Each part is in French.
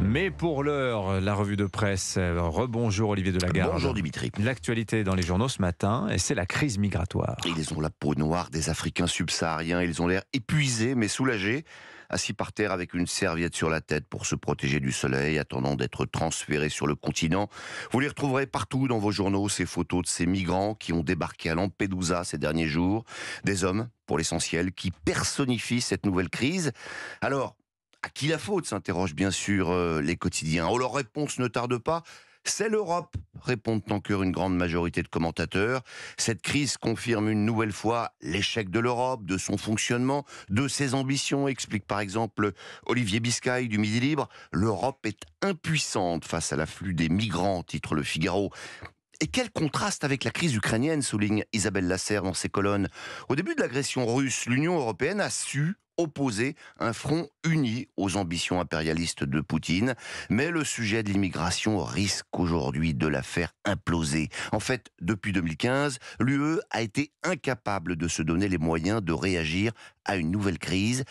Mais pour l'heure, la revue de presse, euh, rebonjour Olivier Delagarde. Bonjour Dimitri. L'actualité dans les journaux ce matin, et c'est la crise migratoire. Ils ont la peau noire des Africains subsahariens, ils ont l'air épuisés mais soulagés, assis par terre avec une serviette sur la tête pour se protéger du soleil, attendant d'être transférés sur le continent. Vous les retrouverez partout dans vos journaux, ces photos de ces migrants qui ont débarqué à Lampedusa ces derniers jours, des hommes pour l'essentiel, qui personnifient cette nouvelle crise. Alors, à qui la faute s'interrogent bien sûr euh, les quotidiens. Oh, leur réponse ne tarde pas. C'est l'Europe, répondent encore une grande majorité de commentateurs. Cette crise confirme une nouvelle fois l'échec de l'Europe, de son fonctionnement, de ses ambitions, explique par exemple Olivier Biscay du Midi Libre. L'Europe est impuissante face à l'afflux des migrants, titre Le Figaro. Et quel contraste avec la crise ukrainienne, souligne Isabelle Lasserre dans ses colonnes. Au début de l'agression russe, l'Union européenne a su opposer un front uni aux ambitions impérialistes de Poutine, mais le sujet de l'immigration risque aujourd'hui de la faire imploser. En fait, depuis 2015, l'UE a été incapable de se donner les moyens de réagir à une nouvelle crise.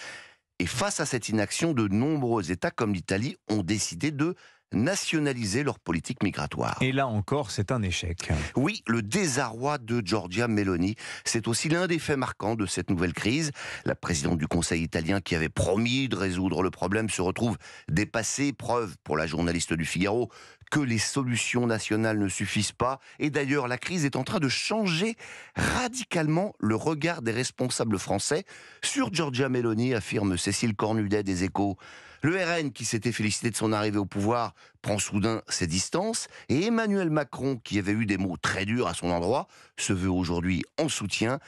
Et face à cette inaction, de nombreux États comme l'Italie ont décidé de nationaliser leur politique migratoire. Et là encore, c'est un échec. Oui, le désarroi de Giorgia Meloni, c'est aussi l'un des faits marquants de cette nouvelle crise. La présidente du Conseil italien qui avait promis de résoudre le problème se retrouve dépassée, preuve pour la journaliste du Figaro que les solutions nationales ne suffisent pas. Et d'ailleurs, la crise est en train de changer radicalement le regard des responsables français sur Giorgia Meloni, affirme Cécile Cornudet des Échos. Le RN, qui s'était félicité de son arrivée au pouvoir, prend soudain ses distances, et Emmanuel Macron, qui avait eu des mots très durs à son endroit, se veut aujourd'hui en soutien.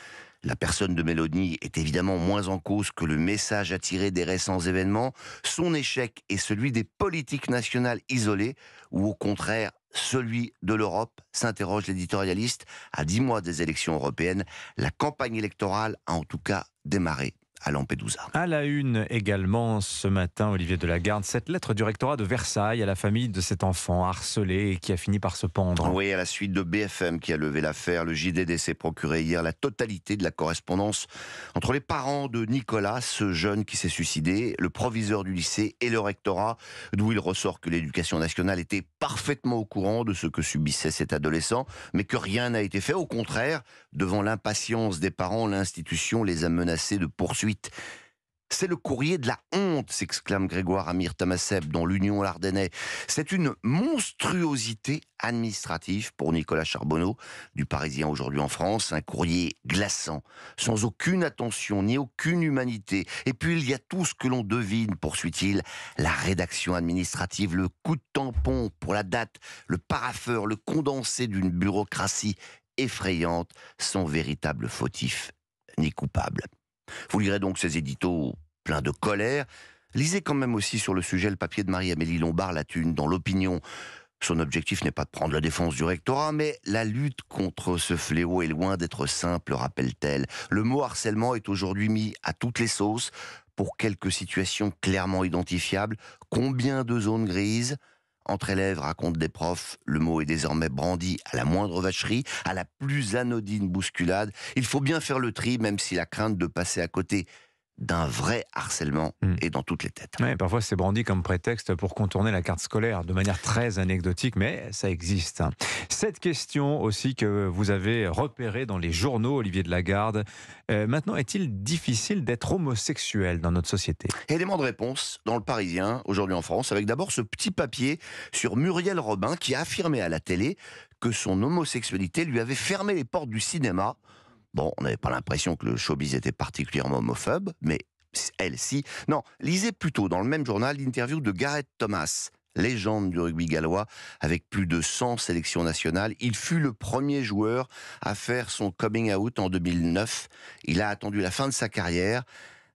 La personne de Mélodie est évidemment moins en cause que le message attiré des récents événements, son échec est celui des politiques nationales isolées, ou au contraire celui de l'Europe, s'interroge l'éditorialiste. À dix mois des élections européennes, la campagne électorale a en tout cas démarré à Lampedusa. À la une également ce matin, Olivier Delagarde, cette lettre du rectorat de Versailles à la famille de cet enfant harcelé et qui a fini par se pendre. Oui, à la suite de BFM qui a levé l'affaire, le JDD s'est procuré hier la totalité de la correspondance entre les parents de Nicolas, ce jeune qui s'est suicidé, le proviseur du lycée et le rectorat, d'où il ressort que l'éducation nationale était parfaitement au courant de ce que subissait cet adolescent, mais que rien n'a été fait. Au contraire, devant l'impatience des parents, l'institution les a menacés de poursuivre c'est le courrier de la honte, s'exclame Grégoire Amir Tamaseb, dans l'Union l'Ardennais. C'est une monstruosité administrative pour Nicolas Charbonneau, du Parisien aujourd'hui en France, un courrier glaçant, sans aucune attention ni aucune humanité. Et puis il y a tout ce que l'on devine, poursuit-il, la rédaction administrative, le coup de tampon pour la date, le paraffeur, le condensé d'une bureaucratie effrayante, sans véritable fautif ni coupable. Vous lirez donc ces éditos pleins de colère. Lisez quand même aussi sur le sujet le papier de Marie-Amélie Lombard, la thune, dans l'opinion. Son objectif n'est pas de prendre la défense du rectorat, mais la lutte contre ce fléau est loin d'être simple, rappelle-t-elle. Le mot harcèlement est aujourd'hui mis à toutes les sauces pour quelques situations clairement identifiables. Combien de zones grises entre élèves, racontent des profs, le mot est désormais brandi à la moindre vacherie, à la plus anodine bousculade. Il faut bien faire le tri, même si la crainte de passer à côté d'un vrai harcèlement hmm. et dans toutes les têtes. parfois, c'est brandi comme prétexte pour contourner la carte scolaire de manière très anecdotique, mais ça existe. Cette question aussi que vous avez repérée dans les journaux, Olivier de Lagarde. Euh, maintenant, est-il difficile d'être homosexuel dans notre société Élément de réponse dans le Parisien, aujourd'hui en France, avec d'abord ce petit papier sur Muriel Robin qui a affirmé à la télé que son homosexualité lui avait fermé les portes du cinéma Bon, on n'avait pas l'impression que le showbiz était particulièrement homophobe, mais elle, si. Non, lisez plutôt dans le même journal l'interview de Gareth Thomas, légende du rugby gallois, avec plus de 100 sélections nationales. Il fut le premier joueur à faire son coming out en 2009. Il a attendu la fin de sa carrière.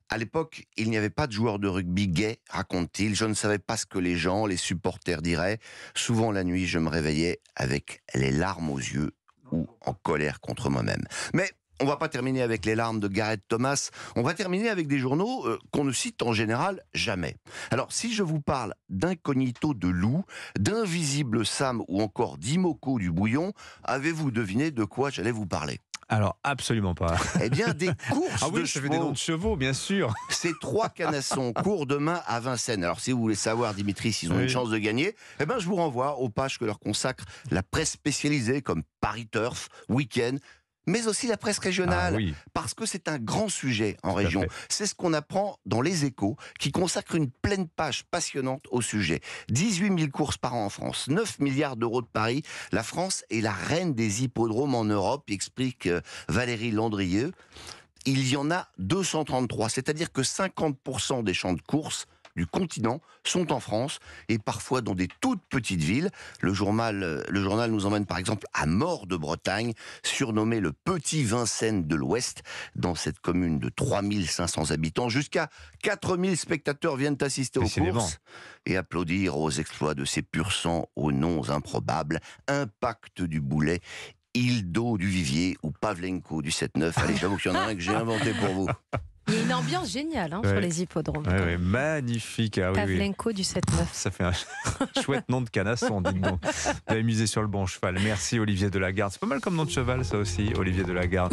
À l'époque, il n'y avait pas de joueur de rugby gay, raconte-t-il. Je ne savais pas ce que les gens, les supporters diraient. Souvent la nuit, je me réveillais avec les larmes aux yeux ou en colère contre moi-même. Mais on va pas terminer avec les larmes de Gareth Thomas, on va terminer avec des journaux euh, qu'on ne cite en général jamais. Alors si je vous parle d'incognito de loup, d'invisible Sam ou encore d'Imoco du bouillon, avez-vous deviné de quoi j'allais vous parler alors, absolument pas. Eh bien, des courses ah oui, de je Fais des noms de chevaux, bien sûr. Ces trois canassons courent demain à Vincennes. Alors, si vous voulez savoir, Dimitri, s'ils ont une chance de gagner, eh bien, je vous renvoie aux pages que leur consacre la presse spécialisée comme Paris Turf, Weekend mais aussi la presse régionale, ah parce que c'est un grand sujet en région. C'est ce qu'on apprend dans les échos, qui consacre une pleine page passionnante au sujet. 18 000 courses par an en France, 9 milliards d'euros de paris. La France est la reine des hippodromes en Europe, explique euh, Valérie Landrieux il y en a 233, c'est-à-dire que 50% des champs de courses du continent sont en France et parfois dans des toutes petites villes. Le journal, le journal nous emmène par exemple à Mort de Bretagne, surnommé le Petit Vincennes de l'Ouest, dans cette commune de 3500 habitants. Jusqu'à 4000 spectateurs viennent assister aux courses et applaudir aux exploits de ces purs sang aux noms improbables. Impact du boulet Ildo du Vivier ou Pavlenko du 7-9. Allez, j'avoue qu'il y en a un que j'ai inventé pour vous. Il y a une ambiance géniale hein, sur les hippodromes. magnifique. Ah, Pavlenko du 7-9. Ça fait un chouette nom de canasson, dites Vous sur le bon cheval. Merci Olivier Delagarde. C'est pas mal comme nom de cheval, ça aussi, Olivier Delagarde.